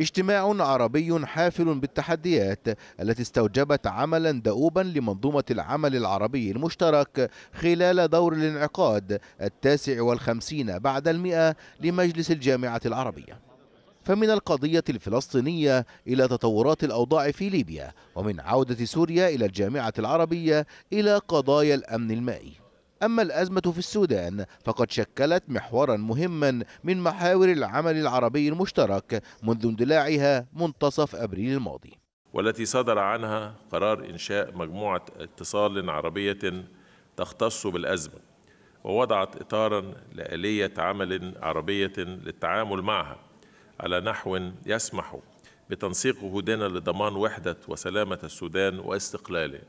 اجتماع عربي حافل بالتحديات التي استوجبت عملا دؤوبا لمنظومة العمل العربي المشترك خلال دور الانعقاد التاسع والخمسين بعد المئة لمجلس الجامعة العربية فمن القضية الفلسطينية إلى تطورات الأوضاع في ليبيا ومن عودة سوريا إلى الجامعة العربية إلى قضايا الأمن المائي أما الأزمة في السودان فقد شكلت محورا مهما من محاور العمل العربي المشترك منذ اندلاعها منتصف أبريل الماضي والتي صدر عنها قرار إنشاء مجموعة اتصال عربية تختص بالأزمة ووضعت إطارا لآلية عمل عربية للتعامل معها على نحو يسمح بتنسيق جهودنا لضمان وحدة وسلامة السودان واستقلاله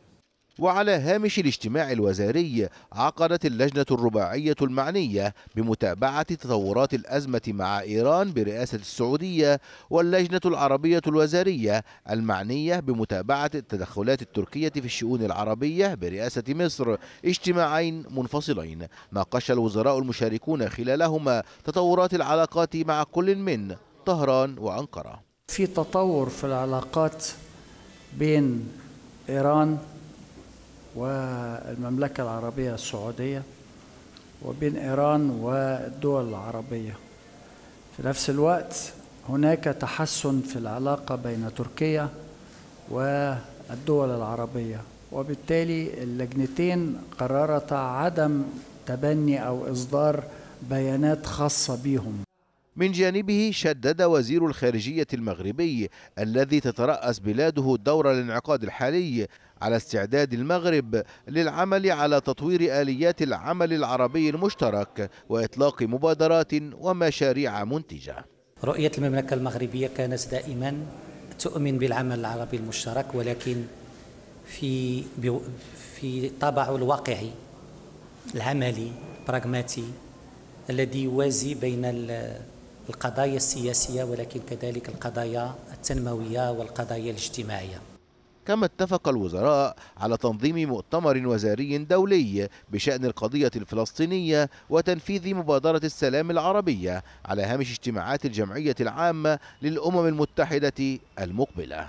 وعلى هامش الاجتماع الوزاري عقدت اللجنة الرباعية المعنية بمتابعة تطورات الأزمة مع إيران برئاسة السعودية واللجنة العربية الوزارية المعنية بمتابعة التدخلات التركية في الشؤون العربية برئاسة مصر اجتماعين منفصلين ناقش الوزراء المشاركون خلالهما تطورات العلاقات مع كل من طهران وأنقرة في تطور في العلاقات بين إيران والمملكة العربية السعودية وبين إيران والدول العربية في نفس الوقت هناك تحسن في العلاقة بين تركيا والدول العربية وبالتالي اللجنتين قررتا عدم تبني أو إصدار بيانات خاصة بهم من جانبه شدد وزير الخارجية المغربي الذي تترأس بلاده الدور الانعقاد الحالي على استعداد المغرب للعمل على تطوير آليات العمل العربي المشترك وإطلاق مبادرات ومشاريع منتجة رؤية المملكة المغربية كانت دائما تؤمن بالعمل العربي المشترك ولكن في في طبعه الواقعي العملي براغماتي الذي يوازي بين القضايا السياسية ولكن كذلك القضايا التنموية والقضايا الاجتماعية كما اتفق الوزراء على تنظيم مؤتمر وزاري دولي بشأن القضية الفلسطينية وتنفيذ مبادرة السلام العربية على هامش اجتماعات الجمعية العامة للأمم المتحدة المقبلة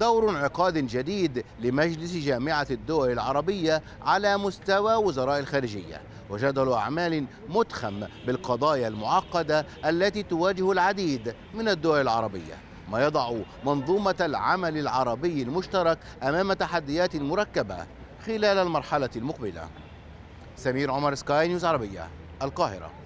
دور انعقاد جديد لمجلس جامعة الدول العربية على مستوى وزراء الخارجية وجدل أعمال متخم بالقضايا المعقدة التي تواجه العديد من الدول العربية ما يضع منظومة العمل العربي المشترك أمام تحديات مركبة خلال المرحلة المقبلة سمير عمر سكاي نيوز عربية القاهرة